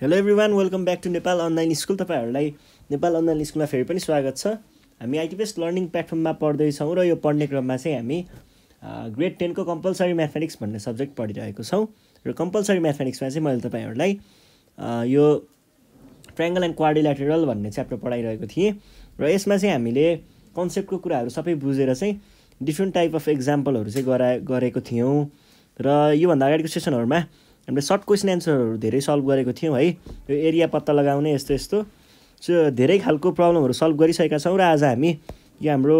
Hello everyone welcome back to Nepal online school तपाईँहरूलाई Nepal online स्कुलमा फेरि पनि स्वागत छ हामी आइटिपिएस लर्निङ प्लेटफर्ममा पढ्दैछौँ र यो पढ्ने क्रममा चाहिँ हामी ग्रेड टेनको कम्पलसरी म्याथमेटिक्स भन्ने सब्जेक्ट पढिरहेको छौँ र कम्पलसरी म्याथमेटिक्समा चाहिँ मैले तपाईँहरूलाई यो ट्रायङ्गल एन्ड क्वारिल्याटरल भन्ने च्याप्टर पढाइरहेको थिएँ र यसमा चाहिँ हामीले कन्सेप्टको कुराहरू सबै बुझेर चाहिँ डिफ्रेन्ट टाइप अफ इक्जाम्पलहरू चाहिँ गरा गरेको थियौँ र योभन्दा अगाडिको सेसनहरूमा हामीले सर्ट क्वेसन एन्सरहरू धेरै सल्भ गरेको थियौँ है यो एरिया पत्ता लगाउने यस्तो यस्तो सो धेरै खालको प्रब्लमहरू सल्भ गरिसकेका छौँ र आज हामी यो हाम्रो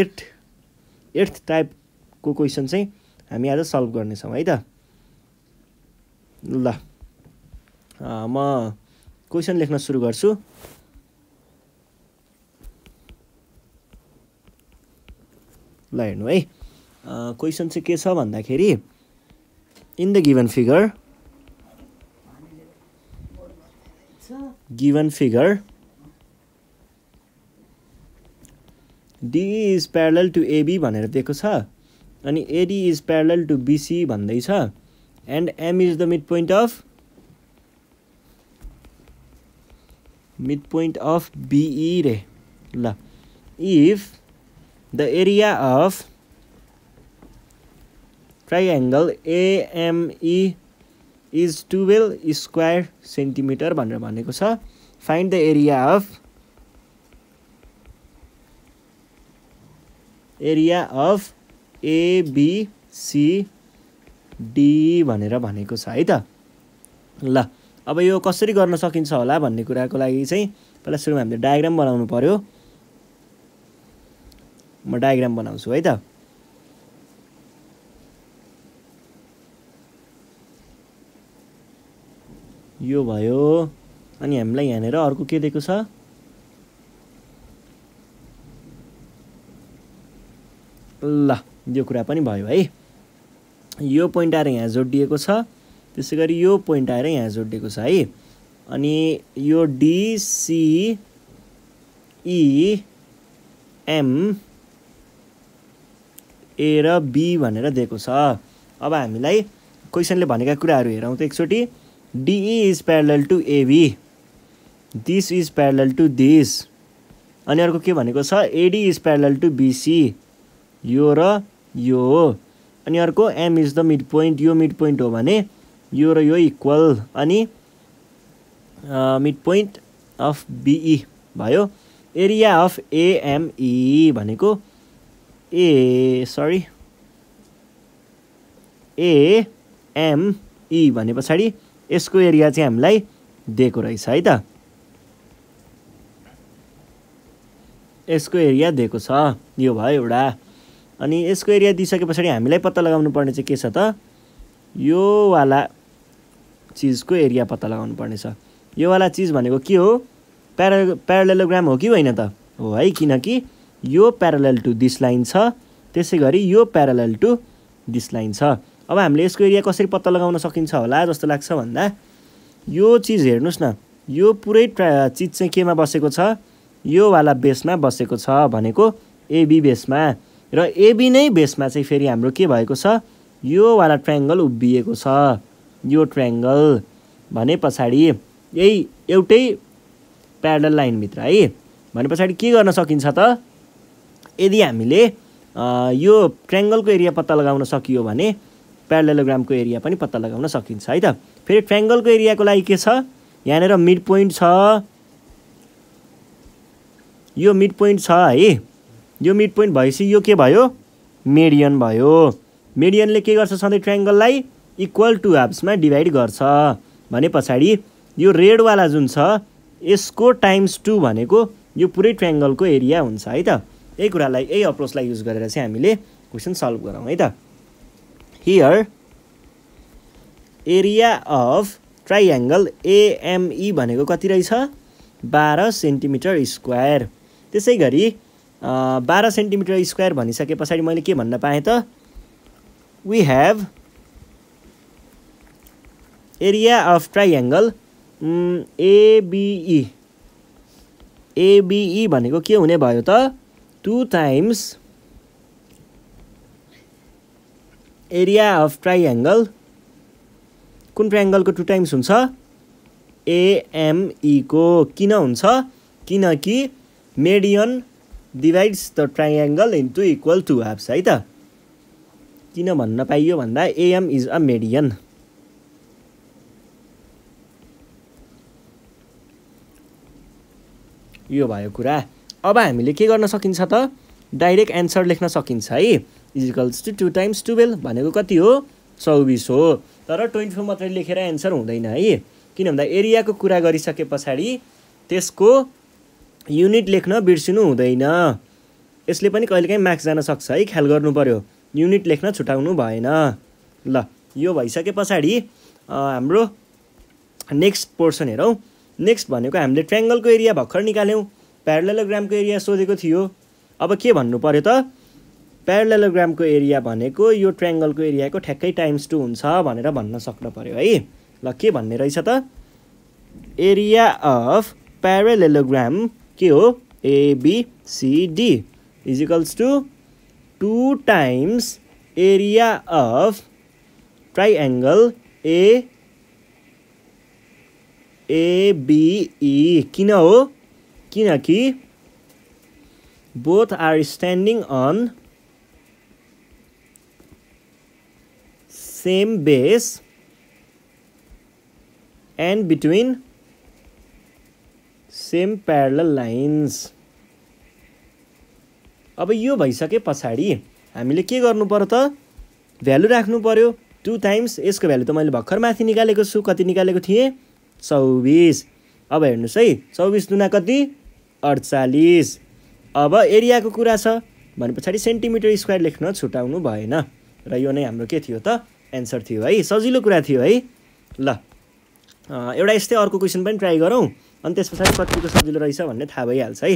एट एट्थ टाइपको क्वेसन चाहिँ हामी आज सल्भ गर्नेछौँ है त ल म क्वेसन लेख्न सुरु गर्छु ल हेर्नु है क्वेसन चाहिँ के छ भन्दाखेरि in the given figure given figure DE is parallel to AB भनेर दिएको छ अनि AD is parallel to BC भन्दैछ and M is the mid point of mid point of BE रे ल if the area of triangle AME is twelve square centimetre भनेर भनेको छ find the area of area of ABCD भनेर भनेको छ है त ल अब यो कसरी गर्न सकिन्छ होला भन्ने कुराको लागि चाहिँ पहिला सुरुमा हामीले डायग्राम बनाउनु पऱ्यो म डायग्राम बनाउँछु है त यो भयो अनि हामीलाई यहाँनिर अर्को के दिएको छ ल यो कुरा पनि भयो है यो पोइन्ट आएर यहाँ जोडिएको छ त्यसै गरी यो पोइन्ट आएर यहाँ जोडिएको छ है अनि यो डिसिइएम ए e, र बी भनेर दिएको छ अब हामीलाई क्वेसनले भनेका कुराहरू हेरौँ त एकचोटि DE is parallel to AB this is parallel to this अनि अर्को के भनेको छ AD is parallel to BC यो र यो हो अनि अर्को M is the mid point यो मिड पोइन्ट हो भने यो र यो इक्वल अनि मिड पोइन्ट अफ बिई भयो एरिया अफ एएमई भनेको ए सरी एएमई भने पछाडि यसको एरिया चाहिँ हामीलाई दिएको रहेछ है त यसको एरिया दिएको छ यो भयो एउटा अनि यसको एरिया दिइसके पछाडि हामीलाई पत्ता लगाउनु पर्ने चाहिँ के छ त योवाला चिजको एरिया पत्ता लगाउनु पर्नेछ योवाला चिज भनेको के हो प्यारा प्यारालेलोग्राम हो कि होइन त हो है किनकि यो प्यारालेल टु दिस लाइन छ त्यसै गरी यो प्यारालेल टु दिस लाइन छ अब हामीले यसको एरिया कसरी पत्ता लगाउन सकिन्छ होला जस्तो लाग्छ भन्दा यो चिज हेर्नुहोस् न यो पुरै ट्रा चिज चाहिँ केमा बसेको छ योवाला बेसमा बसेको छ भनेको एबी बेसमा र एबी नै बेसमा चाहिँ फेरि हाम्रो के भएको छ योवाला ट्रायङ्गल उभिएको छ यो ट्रायङ्गल भने पछाडि यही एउटै प्यारल लाइनभित्र है भने पछाडि के गर्न सकिन्छ त यदि हामीले यो ट्रायङ्गलको एरिया पत्ता लगाउन सकियो भने प्यारालोग्रामको एरिया पनि पत्ता लगाउन सकिन्छ है त फेरि ट्रेङ्गलको एरियाको लागि के छ यहाँनिर मिड पोइन्ट छ यो मिड पोइन्ट छ है यो मिड पोइन्ट भएपछि यो के भयो मेडियन भयो मेडियनले के गर्छ सधैँ ट्रेङ्गललाई इक्वल टु हाफ्समा डिभाइड गर्छ भने पछाडि यो रेडवाला जुन छ यसको टाइम्स टू भनेको यो पुरै ट्रेङ्गलको एरिया हुन्छ है त यही कुरालाई यही अप्रोचलाई युज गरेर चाहिँ हामीले क्वेसन सल्भ गरौँ है त here area of triangle AME भनेको कति रहेछ बाह्र सेन्टिमिटर स्क्वायर त्यसै गरी बाह्र सेन्टिमिटर स्क्वायर भनिसके पछाडि मैले के भन्न पाएँ त we have area of triangle ABE ABE भनेको के हुने भयो त two times area of triangle कुन ट्राइङ्गलको टु टाइम्स हुन्छ एएमईको e किन हुन्छ किनकि median divides the triangle into equal to halves है त किन भन्न पाइयो भन्दा एएम इज अ मेडियन यो भयो कुरा अब हामीले के गर्न सकिन्छ त डाइरेक्ट एन्सर लेख्न सकिन्छ है equals to two times twelve भनेको कति हो चौबिस हो तर ट्वेन्टी फोर मात्रै लेखेर एन्सर हुँदैन है किन भन्दा एरियाको कुरा गरिसके पछाडि त्यसको युनिट लेख्न बिर्सिनु हुँदैन यसले पनि कहिलेकाहीँ मार्क्स जान सक्छ है ख्याल गर्नु पऱ्यो युनिट लेख्न छुटाउनु भएन ल यो भइसके पछाडि हाम्रो नेक्स्ट पोर्सन हेरौँ नेक्स्ट भनेको हामीले ट्रेङ्गलको एरिया भर्खर निकाल्यौँ प्यारलेलोग्रामको एरिया सोधेको थियो अब के भन्नु पऱ्यो त प्यारलेलोग्रामको एरिया भनेको यो ट्रेङ्गलको एरियाको ठ्याक्कै टाइम्स टू हुन्छ भनेर भन्न सक्नु पऱ्यो है ल के भन्ने रहेछ त एरिया अफ प्यारलेलोग्राम के हो ABCD equals to two times area of triangle A ABE e किन हो किनकि both are standing on same base and between same parallel lines अब यो भइसके पछाडि हामीले के गर्नु पर्यो त भ्यालु राख्नु पर्यो टु टाइम्स यसको भ्यालु त मैले भर्खर माथि निकालेको छु कति निकालेको थिएँ चौबिस अब हेर्नुहोस् है चौबिस दुना कति अडचालिस अब एरियाको कुरा छ भने पछाडि सेन्टिमिटर स्क्वायर लेख्न छुट्याउनु भएन र यो नै हाम्रो के थियो त एन्सर थियो है सजिलो कुरा थियो है ल एउटा यस्तै अर्को क्वेसन पनि ट्राई गरौँ अनि त्यस पछाडि कतिको सजिलो रहेछ भन्ने थाहा भइहाल्छ है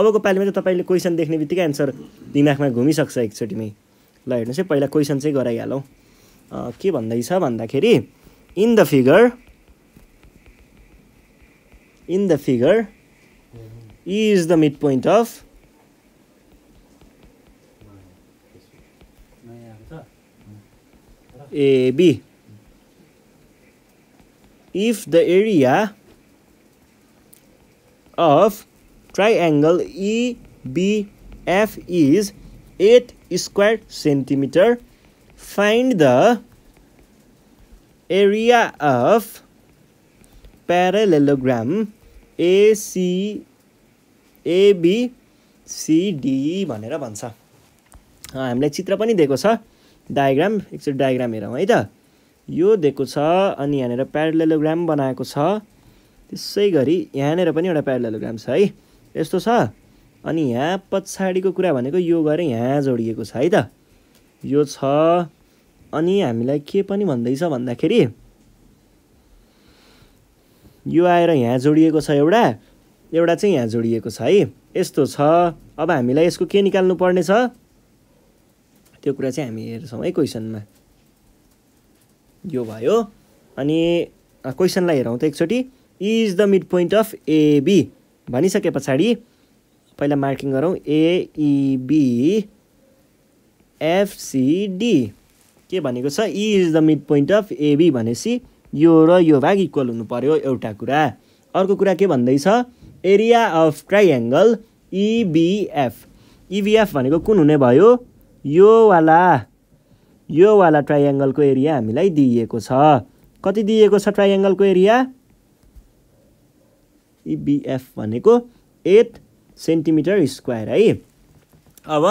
अबको पालिमा चाहिँ तपाईँले क्वेसन देख्ने बित्तिकै एन्सर दिमागमा घुमिसक्छ एकचोटिमै ल हेर्नुहोस् है पहिला क्वेसन चाहिँ गराइहालौँ के भन्दैछ भन्दाखेरि in the figure in the figure is the mid point of A B. If the area of triangle EBF is 8 square centimeter, find the area of parallelogram AC ABCD भनेर भन्छ हामीलाई चित्र पनि दिएको छ डायग्राम एकचोटि डायग्राम हेरौँ है त यो दिएको छ अनि यहाँनिर प्यारलेलोग्राम बनाएको छ त्यसै गरी यहाँनिर पनि एउटा प्यारलेलोग्राम छ है यस्तो छ अनि यहाँ पछाडिको कुरा भनेको यो गएर यहाँ जोडिएको छ है त यो छ अनि हामीलाई के पनि भन्दैछ भन्दाखेरि यो आएर यहाँ जोडिएको छ एउटा एउटा चाहिँ यहाँ जोडिएको छ है यस्तो छ अब हामीलाई यसको के निकाल्नु पर्ने छ त्यो कुरा चाहिँ हामी हेर्छौँ है क्वेसनमा यो भयो अनि क्वेसनलाई हेरौँ त एकचोटि is the mid point of AB भनिसके पछाडि पहिला मार्किङ गरौँ एइबी एफसिडी के भनेको छ E is the mid point of AB भनेपछि यो र यो भाग इक्वल हुनु पऱ्यो एउटा कुरा अर्को कुरा के भन्दैछ एरिया अफ ट्राइएङ्गल इबिएफ इबिएफ भनेको कुन हुने भयो यो वाला यो वाला ट्राइएङ्गलको एरिया हामीलाई दिइएको छ कति दिइएको छ ट्राइएङ्गलको एरिया इबिएफ भनेको एट सेन्टिमिटर स्क्वायर है अब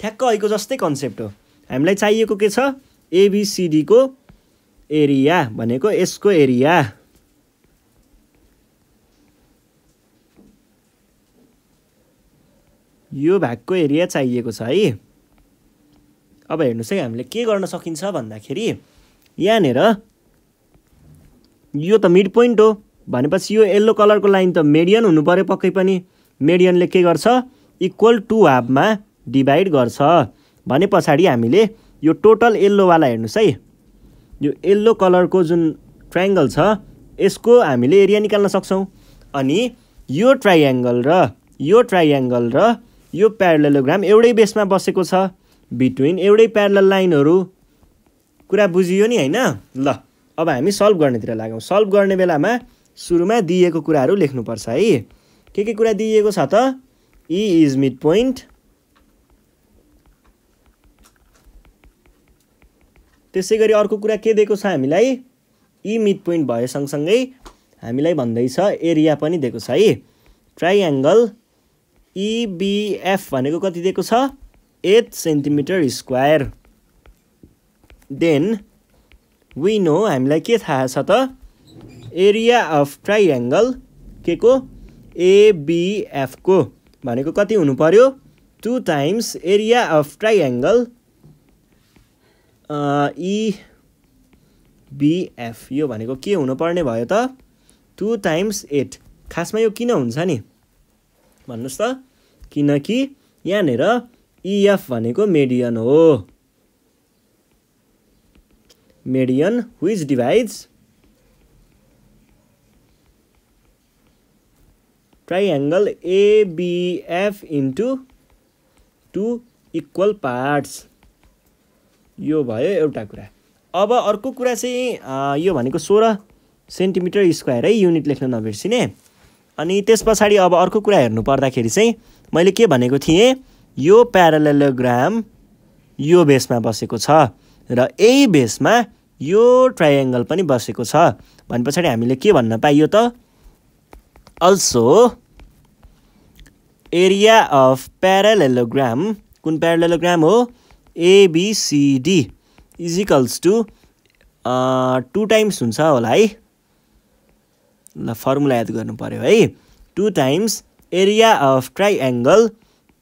ठ्याक्क अहिलेको जस्तै कन्सेप्ट हो हामीलाई चाहिएको के छ एबिसिडीको एरिया भनेको यसको एरिया यो भागको एरिया चाहिएको छ है अब हेर्नुहोस् है हामीले के गर्न सकिन्छ भन्दाखेरि यहाँनिर यो त मिड पोइन्ट हो भनेपछि यो येल्लो कलरको लाइन त मेडियन हुनु पऱ्यो पक्कै पनि मेडियनले के गर्छ इक्वल टु हाफमा डिभाइड गर्छ भने पछाडि हामीले यो टोटल येल्लोवाला हेर्नुहोस् है यो येल्लो कलरको जुन ट्राइङ्गल छ यसको हामीले एरिया निकाल्न सक्छौँ अनि यो ट्राइएङ्गल र यो ट्राइएङ्गल र यो प्यारलेलोग्राम एउटै बेसमा बसेको छ बिट्विन एउटै प्यारल लाइनहरू कुरा बुझियो नि होइन ल अब हामी सल्भ गर्नेतिर लाग्यौँ सल्भ गर्ने बेलामा सुरुमा दिइएको कुराहरू लेख्नुपर्छ है के के कुरा दिइएको छ त इ इज मिड पोइन्ट त्यसै गरी अर्को कुरा के दिएको छ हामीलाई इ मिड पोइन्ट भए सँगसँगै हामीलाई भन्दैछ एरिया पनि दिएको छ है ट्राइएङ्गल इबिएफ e भनेको कति दिएको छ eight centimetre square then we know हामीलाई के थाहा छ त एरिया अफ ट्राइएङ्गल के को एबिएफको भनेको कति हुनु पऱ्यो two times area of triangle EBF यो भनेको के हुनुपर्ने भयो त टु टाइम्स एट खासमा यो किन हुन्छ नि भन्नुहोस् त किनकि यहाँनिर इएफ e भनेको मेडियन हो median which divides triangle ABF into two equal parts यो भयो एउटा कुरा अब अर्को कुरा चाहिँ यो भनेको सोह्र सेन्टिमिटर स्क्वायर है युनिट लेख्न नबिर्सिने अनि त्यस पछाडि अब अर्को कुरा हेर्नु पर्दाखेरि चाहिँ मैले के भनेको थिएँ यो प्यारालेलोग्राम यो बेसमा बसेको छ र यही बेसमा यो ट्राइएङ्गल पनि बसेको छ भने पछाडि हामीले के भन्न पाइयो त अल्सो एरिया अफ प्यारालेलोग्राम कुन प्यारालेलोग्राम हो ABCD equals to two times हुन्छ होला है ल फर्मुला याद गर्नु पऱ्यो है two times area of triangle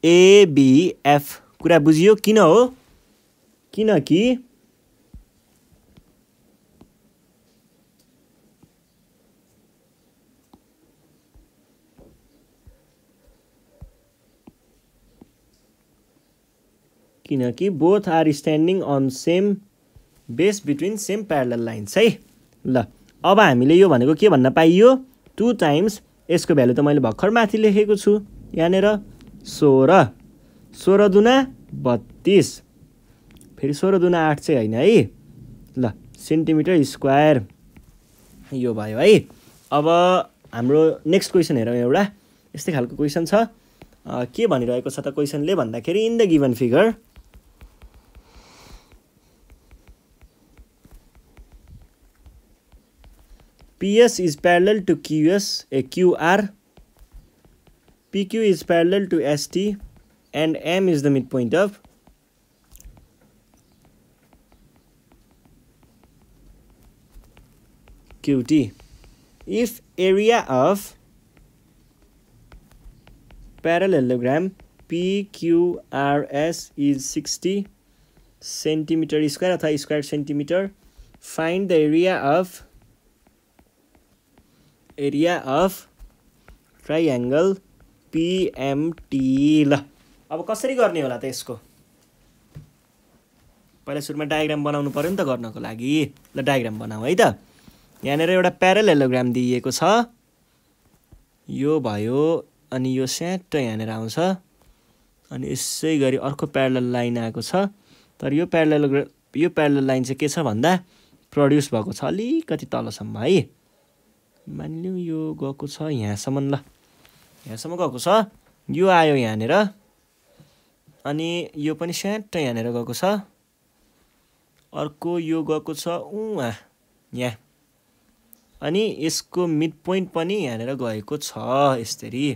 ABF कुरा बुझियो किन हो किनकि किनकि both are standing on same base between same parallel lines है ल अब हामीले यो भनेको के भन्न पाइयो टु टाइम्स यसको भ्यालु त मैले भर्खर माथि लेखेको छु यहाँनिर सोह्र सोह्र दुना बत्तिस फेरि सोह्र दुना आठ चाहिँ होइन है ल सेन्टिमिटर स्क्वायर यो भयो है अब हाम्रो नेक्स्ट क्वेसन हेरौँ एउटा यस्तै खालको क्वेसन छ के भनिरहेको छ त क्वेसनले भन्दाखेरि in the given figure PS is parallel to QS ए QR PQ is parallel to ST and M is the midpoint of QT. If area of parallelogram PQRS is 60 centimeter square अथवा square centimeter find the area of area of triangle PMT ल अब कसरी गर्ने होला त यसको पहिला सुरुमा डायग्राम बनाउनु पऱ्यो नि त गर्नको लागि ल डायग्राम बनाऊ है त यहाँनिर एउटा प्यारल हेलोग्राम दिइएको छ यो भयो अनि यो स्याट यहाँनिर आउँछ अनि यसै गरी अर्को प्यारल लाइन आएको छ तर यो प्यारल यो प्यारल लाइन चाहिँ के छ भन्दा प्रड्युस भएको छ अलिकति तलसम्म है मानिलिउँ यो गएको छ यहाँसम्म ल यहाँसम्म गएको छ यो आयो यहाँनिर अनि यो पनि स्याट यहाँनिर गएको छ अर्को यो गएको छ उहाँ यहाँ अनि यसको मिड पोइन्ट पनि यहाँनिर गएको छ यसरी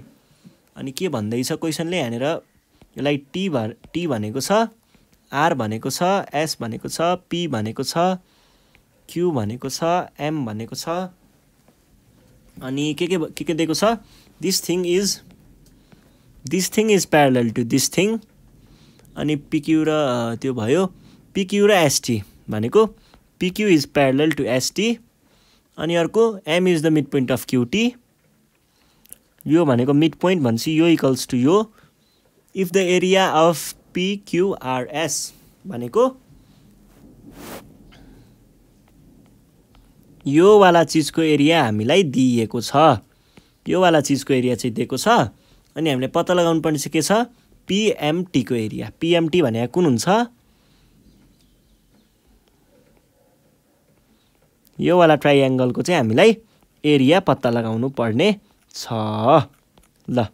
अनि के भन्दैछ क्वेसनले यहाँनिर यसलाई टी भ टी भनेको छ आर भनेको छ एस भनेको छ पी भनेको छ क्यू भनेको छ एम भनेको छ अनि के के के के दिएको छ this thing is this thing is parallel to this thing अनि पिक्यु र त्यो भयो पिक्यु र एसटी भनेको PQ is parallel to ST अनि अर्को M is the mid point of QT यो भनेको मिड पोइन्ट भनेपछि यो इक्वल्स टु यो if the area of PQRS भनेको योवाला चिजको एरिया हामीलाई दिइएको छ योवाला चिजको एरिया चाहिँ दिएको छ अनि हामीले पत्ता लगाउनु पर्ने चाहिँ के छ पिएमटीको एरिया पिएमटी भने कुन हुन्छ योवाला ट्राइएङ्गलको चाहिँ हामीलाई एरिया पत्ता लगाउनु पर्ने छ ल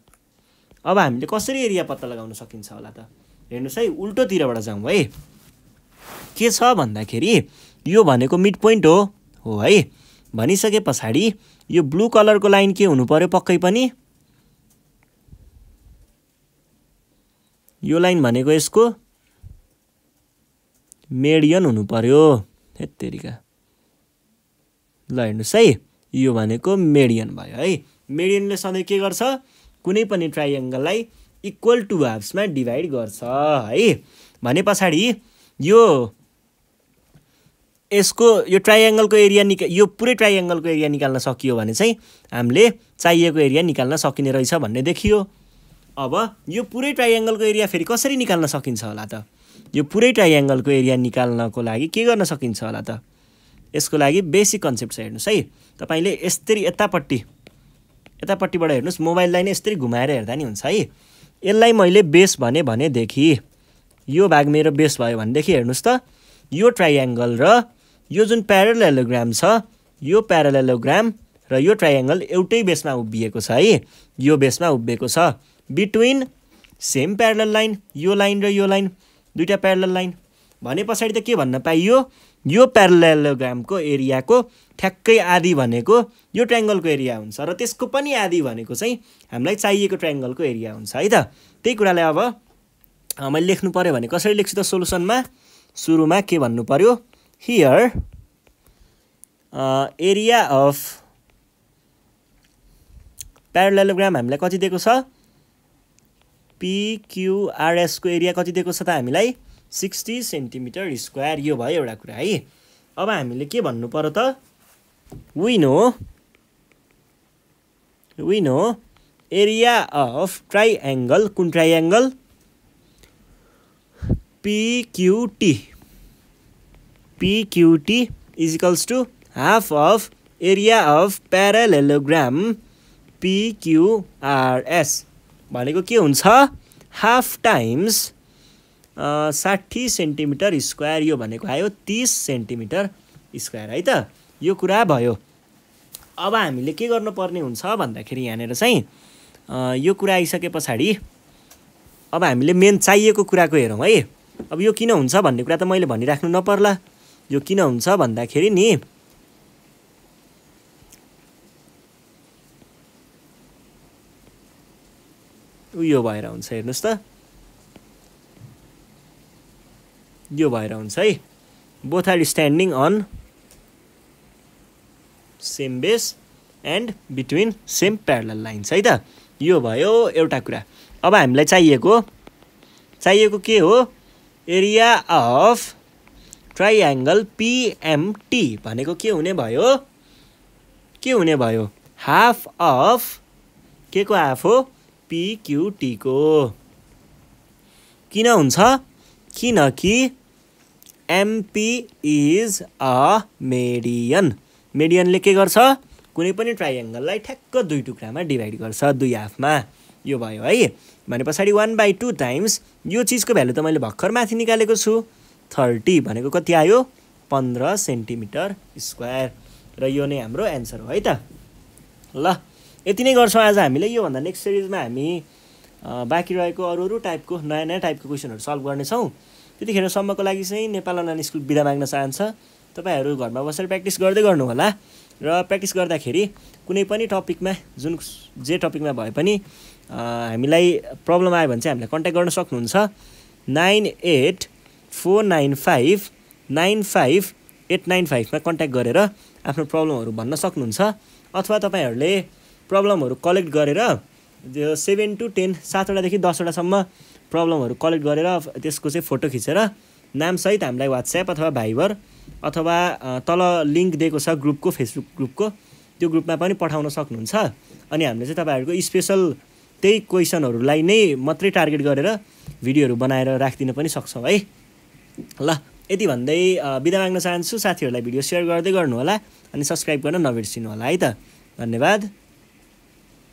अब हामीले कसरी एरिया पत्ता लगाउन सकिन्छ होला त हेर्नुहोस् है उल्टोतिरबाट जाउँ है के छ भन्दाखेरि यो भनेको मिड पोइन्ट हो हो है भनिसके पछाडि यो ब्लू कलरको लाइन के हुनु पऱ्यो पक्कै पनि यो लाइन भनेको यसको मेडियन हुनु पऱ्यो हेत्तेरिका ल हेर्नुहोस् है यो भनेको मेडियन भयो है मेडियनले सधैँ के गर्छ कुनै पनि ट्राइएङ्गललाई इक्वल टु हाफ्समा डिभाइड गर्छ है भने पछाडि यो यसको यो ट्राइएङ्गलको एरिया निका यो पुरै ट्राइएङ्गलको एरिया निकाल्न सकियो भने चाहिँ हामीले चाहिएको एरिया निकाल्न सकिने रहेछ भन्ने देखियो अब यो पुरै ट्राइएङ्गलको एरिया फेरि कसरी निकाल्न सकिन्छ होला त यो पुरै ट्राइएङ्गलको एरिया निकाल्नको लागि के गर्न सकिन्छ होला त यसको लागि बेसिक कन्सेप्ट छ हेर्नुहोस् है तपाईँले यस्तरी यतापट्टि यतापट्टिबाट हेर्नुहोस् मोबाइललाई नै यस्तरी घुमाएर हेर्दा नि हुन्छ है यसलाई मैले बेस भने भनेदेखि यो भाग मेरो बेस भयो भनेदेखि हेर्नुहोस् त यो ट्राइएङ्गल र यो जुन प्यारालेलोग्राम छ यो प्यारालेलोग्राम र यो ट्राइएङ्गल एउटै बेसमा उभिएको छ है यो बेसमा उभिएको छ बिट्विन सेम प्यारल लाइन यो लाइन र यो लाइन दुईवटा प्यारल लाइन भने पछाडि त के भन्न पाइयो यो प्यारालेलोग्रामको एरियाको ठ्याक्कै आधी भनेको यो ट्राइङ्गलको एरिया हुन्छ र त्यसको पनि आधी भनेको चाहिँ हामीलाई चाहिएको ट्राइङ्गलको एरिया हुन्छ है त त्यही कुरालाई अब मैले लेख्नु पऱ्यो भने कसरी लेख्छु त सोलुसनमा सुरुमा के भन्नु पऱ्यो here uh, area of प्यारालेलोग्राम हामीलाई कति दिएको छ पिक्युआरएसको एरिया कति दिएको छ त हामीलाई सिक्सटी सेन्टिमिटर स्क्वायर यो भयो एउटा कुरा है अब हामीले के भन्नु पर्यो त विन हो विन हो एरिया अफ ट्राइएङ्गल कुन triangle PQT PQT equals to half of area of parallelogram PQRS भनेको के हुन्छ हाफ टाइम्स साठी सेन्टिमिटर स्क्वायर यो भनेको आयो तिस सेन्टिमिटर स्क्वायर है त यो कुरा भयो अब हामीले के गर्नुपर्ने हुन्छ भन्दाखेरि यहाँनिर चाहिँ यो कुरा आइसके पछाडि अब हामीले मेन चाहिएको कुराको हेरौँ है अब यो किन हुन्छ भन्ने कुरा त मैले भनिराख्नु नपर्ला यो किन हुन्छ भन्दाखेरि नि उयो भएर हुन्छ हेर्नुहोस् त यो भएर हुन्छ है both are standing on same base and between same parallel lines है त यो भयो एउटा कुरा अब हामीलाई चाहिएको चाहिएको के हो एरिया अफ ट्राइएङ्गल पिएमटी भनेको के हुने भयो के हुने भयो हाफ अफ के को हाफ हो पिक्युटीको किन हुन्छ किनकि एमपी इज अ मेडियन मेडियनले के गर्छ कुनै पनि ट्राइएङ्गललाई ठ्याक्क दुई टुक्रामा डिभाइड गर्छ दुई हाफमा यो भयो है भने पछाडि वान बाई टू टाइम्स यो चिजको भ्यालु त मैले भर्खर माथि निकालेको छु थर्टी भनेको कति आयो पन्ध्र सेन्टिमिटर स्क्वायर र यो नै हाम्रो एन्सर हो है त ल यति नै गर्छौँ आज हामीले योभन्दा नेक्स्ट सिरिजमा हामी बाँकी रहेको अरू अरू टाइपको नयाँ नयाँ टाइपको क्वेसनहरू सल्भ गर्नेछौँ त्यतिखेरसम्मको लागि चाहिँ नेपाल अनलाइन स्कुल बिदा माग्न चाहन्छ तपाईँहरू घरमा बसेर प्र्याक्टिस गर्दै गर्नुहोला र प्र्याक्टिस गर्दाखेरि कुनै पनि टपिकमा जुन जे टपिकमा भए पनि हामीलाई प्रब्लम आयो भने चाहिँ हामीलाई कन्ट्याक्ट गर्न सक्नुहुन्छ nine eight four nine five nine five eight nine फाइभमा कन्ट्याक्ट गरेर आफ्नो प्रब्लमहरू भन्न सक्नुहुन्छ अथवा तपाईँहरूले प्रब्लमहरू कलेक्ट गरेर सेभेन टु टेन सातवटादेखि दसवटासम्म प्रब्लमहरू कलेक्ट गरेर त्यसको चाहिँ फोटो खिचेर नामसहित हामीलाई वाट्सएप अथवा भाइबर अथवा तल लिङ्क दिएको छ ग्रुपको फेसबुक ग्रुपको त्यो ग्रुपमा पनि पठाउन सक्नुहुन्छ अनि हामीले चाहिँ तपाईँहरूको स्पेसल त्यही क्वेसनहरूलाई नै मात्रै टार्गेट गरेर भिडियोहरू बनाएर राखिदिन पनि सक्छौँ है ल यति भन्दै बिदा माग्न चाहन्छु साथीहरूलाई भिडियो सेयर गर्दै गर्नु होला अनि सब्सक्राइब गर्न नबिर्सिनु होला है त धन्यवाद